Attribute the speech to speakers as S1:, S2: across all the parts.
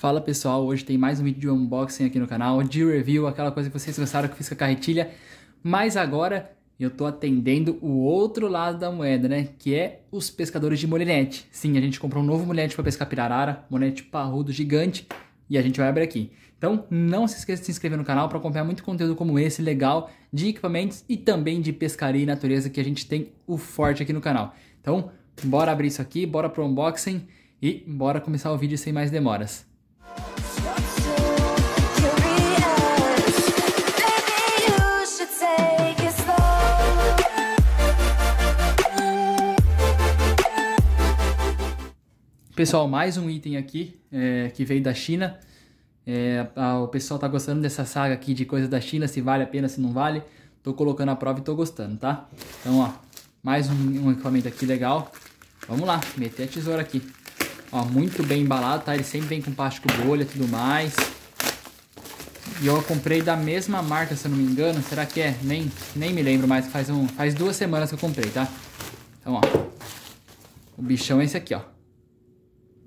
S1: Fala pessoal, hoje tem mais um vídeo de unboxing aqui no canal, de review, aquela coisa que vocês gostaram que eu fiz com a carretilha, mas agora eu tô atendendo o outro lado da moeda, né? Que é os pescadores de molinete. Sim, a gente comprou um novo molinete para pescar pirarara, molinete parrudo gigante, e a gente vai abrir aqui. Então não se esqueça de se inscrever no canal para acompanhar muito conteúdo como esse, legal, de equipamentos e também de pescaria e natureza que a gente tem o forte aqui no canal. Então bora abrir isso aqui, bora pro unboxing e bora começar o vídeo sem mais demoras. Pessoal, mais um item aqui é, que veio da China. É, a, o pessoal tá gostando dessa saga aqui de coisas da China, se vale a pena, se não vale. Tô colocando a prova e tô gostando, tá? Então, ó, mais um, um equipamento aqui legal. Vamos lá, meter a tesoura aqui. Ó, muito bem embalado, tá? Ele sempre vem com plástico bolha e tudo mais. E eu comprei da mesma marca, se eu não me engano. Será que é? Nem, nem me lembro mais. Faz, um, faz duas semanas que eu comprei, tá? Então, ó. O bichão é esse aqui, ó.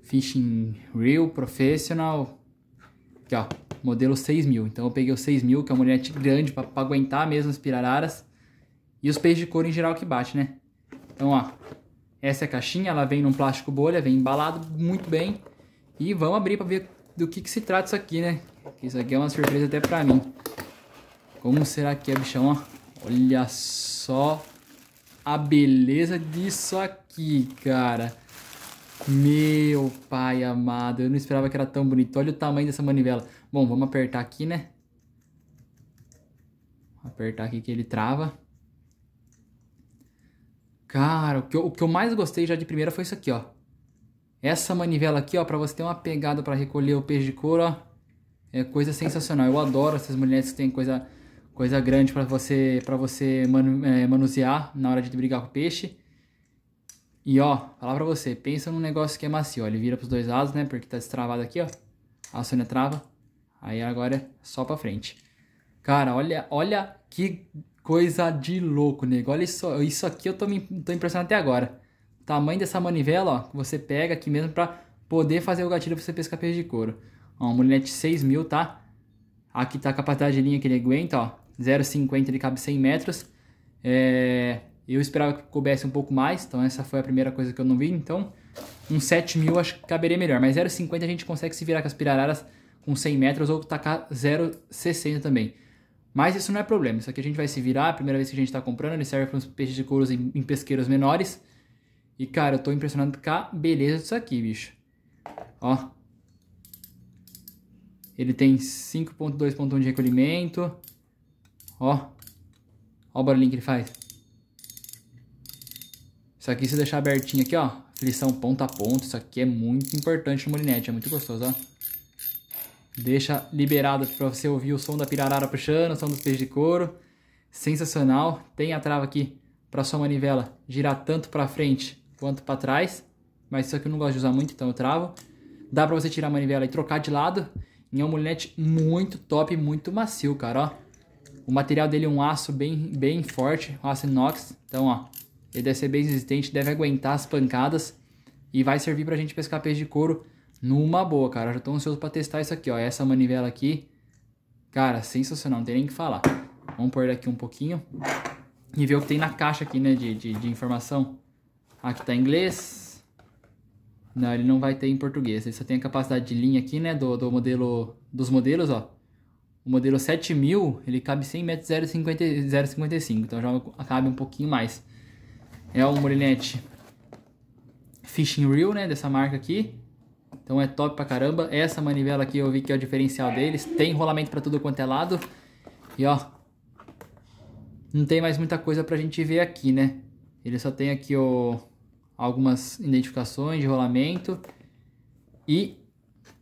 S1: Fishing Reel Professional. Aqui, ó. Modelo 6000. Então eu peguei o 6000, que é um molinete grande para aguentar mesmo as pirararas. E os peixes de couro em geral que bate, né? Então, ó. Essa é a caixinha. Ela vem num plástico bolha. Vem embalado muito bem. E vamos abrir para ver do que, que se trata isso aqui, né? Isso aqui é uma surpresa até para mim. Como será que é, bichão? Ó? Olha só a beleza disso aqui, cara. Meu pai amado, eu não esperava que era tão bonito. Olha o tamanho dessa manivela. Bom, vamos apertar aqui, né? Apertar aqui que ele trava. Cara, o que, eu, o que eu mais gostei já de primeira foi isso aqui, ó. Essa manivela aqui, ó, pra você ter uma pegada para recolher o peixe de couro, ó. É coisa sensacional. Eu adoro essas mulheres que têm coisa, coisa grande para você, pra você é, manusear na hora de brigar com o peixe. E ó, falar pra você, pensa num negócio que é macio, ó, ele vira pros dois lados, né, porque tá destravado aqui, ó, a Sônia trava, aí agora é só pra frente. Cara, olha, olha que coisa de louco, nego, olha isso, isso aqui eu tô, me, tô impressionado até agora. O tamanho dessa manivela, ó, que você pega aqui mesmo pra poder fazer o gatilho pra você pescar peixe de couro. Ó, um molinete 6 mil, tá? Aqui tá a capacidade de linha que ele aguenta, ó, 0,50 ele cabe 100 metros, é... Eu esperava que coubesse um pouco mais, então essa foi a primeira coisa que eu não vi. Então, um 7 mil acho que caberia melhor. Mas 0,50 a gente consegue se virar com as pirararas com 100 metros ou tacar 0,60 também. Mas isso não é problema, isso aqui a gente vai se virar. A primeira vez que a gente está comprando, ele serve para uns peixes de couro em, em pesqueiros menores. E cara, eu tô impressionado com a beleza disso aqui, bicho. Ó. Ele tem 5.2.1 de recolhimento. Ó. Ó o barulhinho que ele faz. Isso aqui, se deixar abertinho aqui, ó, Flição ponta a ponta, isso aqui é muito importante no molinete, é muito gostoso, ó. Deixa liberado para você ouvir o som da pirarara puxando, o som dos peixes de couro. Sensacional. Tem a trava aqui para sua manivela girar tanto para frente quanto para trás. Mas isso aqui eu não gosto de usar muito, então eu travo. Dá para você tirar a manivela e trocar de lado. E é um molinete muito top, muito macio, cara, ó. O material dele é um aço bem, bem forte, um aço inox. Então, ó, ele deve ser bem resistente, deve aguentar as pancadas e vai servir pra gente pescar peixe de couro numa boa, cara. Eu já tô ansioso pra testar isso aqui, ó. Essa manivela aqui, cara, sensacional, não tem nem o que falar. Vamos pôr daqui um pouquinho e ver o que tem na caixa aqui, né, de, de, de informação. Aqui tá em inglês. Não, ele não vai ter em português. Ele só tem a capacidade de linha aqui, né, do, do modelo, dos modelos, ó. O modelo 7000, ele cabe 100 metros 0,55, então já cabe um pouquinho mais. É um molinete Fishing Reel, né? Dessa marca aqui. Então é top pra caramba. Essa manivela aqui eu vi que é o diferencial deles. Tem rolamento pra tudo quanto é lado. E ó, não tem mais muita coisa pra gente ver aqui, né? Ele só tem aqui o, algumas identificações de rolamento e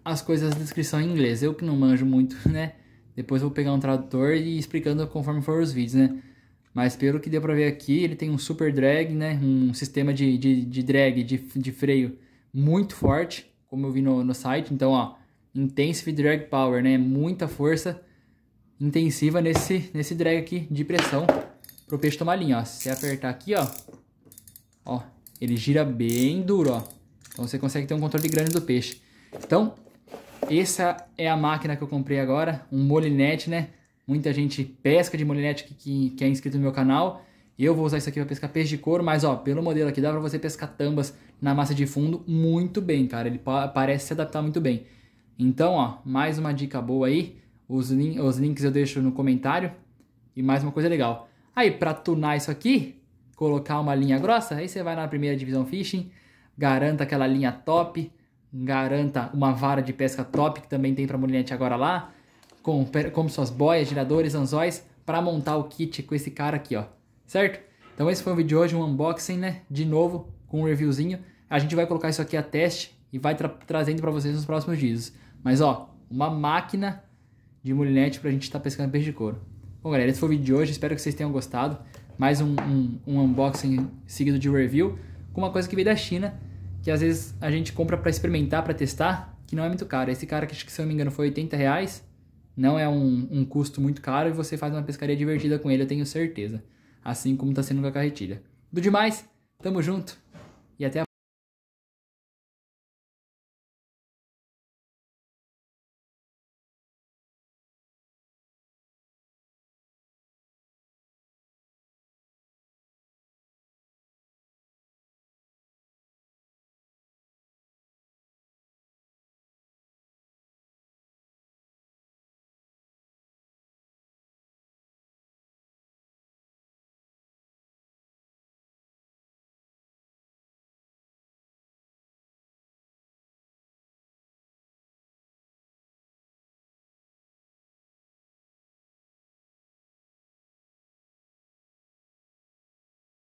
S1: as coisas da descrição em inglês. Eu que não manjo muito, né? Depois eu vou pegar um tradutor e ir explicando conforme for os vídeos, né? Mas pelo que deu pra ver aqui, ele tem um super drag, né? Um sistema de, de, de drag, de, de freio muito forte, como eu vi no, no site. Então, ó, Intensive Drag Power, né? Muita força intensiva nesse, nesse drag aqui de pressão pro peixe tomar linha, ó. Se você apertar aqui, ó, ó, ele gira bem duro, ó. Então você consegue ter um controle grande do peixe. Então, essa é a máquina que eu comprei agora, um molinete, né? Muita gente pesca de molinete que, que, que é inscrito no meu canal. Eu vou usar isso aqui para pescar peixe de couro, mas ó, pelo modelo aqui dá para você pescar tambas na massa de fundo muito bem, cara. Ele pa parece se adaptar muito bem. Então, ó, mais uma dica boa aí. Os, lin os links eu deixo no comentário. E mais uma coisa legal. Aí, para tunar isso aqui, colocar uma linha grossa, aí você vai na primeira divisão fishing, garanta aquela linha top, garanta uma vara de pesca top que também tem para molinete agora lá com, como suas boias, giradores, anzóis, para montar o kit com esse cara aqui, ó. Certo? Então esse foi o vídeo de hoje, um unboxing, né? De novo, com um reviewzinho. A gente vai colocar isso aqui a teste e vai tra trazendo para vocês nos próximos dias. Mas ó, uma máquina de mulinete pra gente estar tá pescando peixe de couro. Bom, galera, esse foi o vídeo de hoje. Espero que vocês tenham gostado. Mais um, um, um unboxing seguido de review com uma coisa que veio da China, que às vezes a gente compra para experimentar, para testar, que não é muito caro. Esse cara que, se eu não me engano, foi 80 reais. Não é um, um custo muito caro e você faz uma pescaria divertida com ele, eu tenho certeza. Assim como está sendo com a carretilha. Do demais, tamo junto e até a